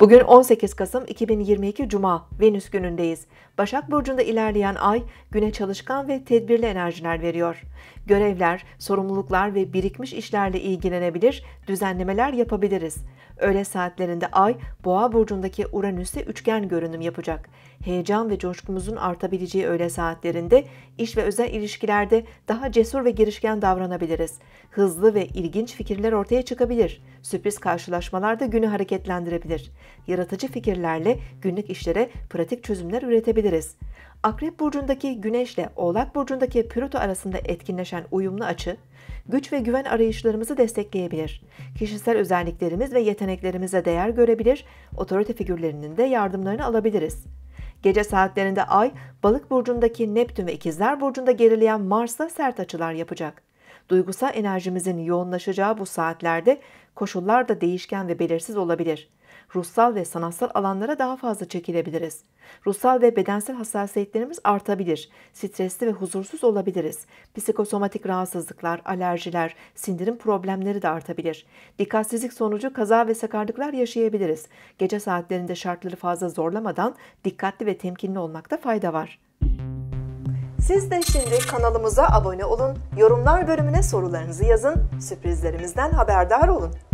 Bugün 18 Kasım 2022 Cuma, Venüs günündeyiz. Başak Burcu'nda ilerleyen ay güne çalışkan ve tedbirli enerjiler veriyor. Görevler, sorumluluklar ve birikmiş işlerle ilgilenebilir, düzenlemeler yapabiliriz. Öğle saatlerinde ay Boğa burcundaki Uranüs'e üçgen görünüm yapacak. Heyecan ve coşkumuzun artabileceği öğle saatlerinde iş ve özel ilişkilerde daha cesur ve girişken davranabiliriz. Hızlı ve ilginç fikirler ortaya çıkabilir. Sürpriz karşılaşmalar da günü hareketlendirebilir yaratıcı fikirlerle günlük işlere pratik çözümler üretebiliriz. Akrep burcundaki Güneşle Oğlak burcundaki Plüto arasında etkinleşen uyumlu açı, güç ve güven arayışlarımızı destekleyebilir. Kişisel özelliklerimiz ve yeteneklerimize değer görebilir, otorite figürlerinin de yardımlarını alabiliriz. Gece saatlerinde Ay, Balık burcundaki Neptün ve İkizler burcunda gerileyen Mars'a sert açılar yapacak. Duygusal enerjimizin yoğunlaşacağı bu saatlerde koşullar da değişken ve belirsiz olabilir ruhsal ve sanatsal alanlara daha fazla çekilebiliriz. Ruhsal ve bedensel hassasiyetlerimiz artabilir. Stresli ve huzursuz olabiliriz. Psikosomatik rahatsızlıklar, alerjiler, sindirim problemleri de artabilir. Dikkatsizlik sonucu kaza ve sakarlıklar yaşayabiliriz. Gece saatlerinde şartları fazla zorlamadan dikkatli ve temkinli olmakta fayda var. Siz de şimdi kanalımıza abone olun, yorumlar bölümüne sorularınızı yazın, sürprizlerimizden haberdar olun.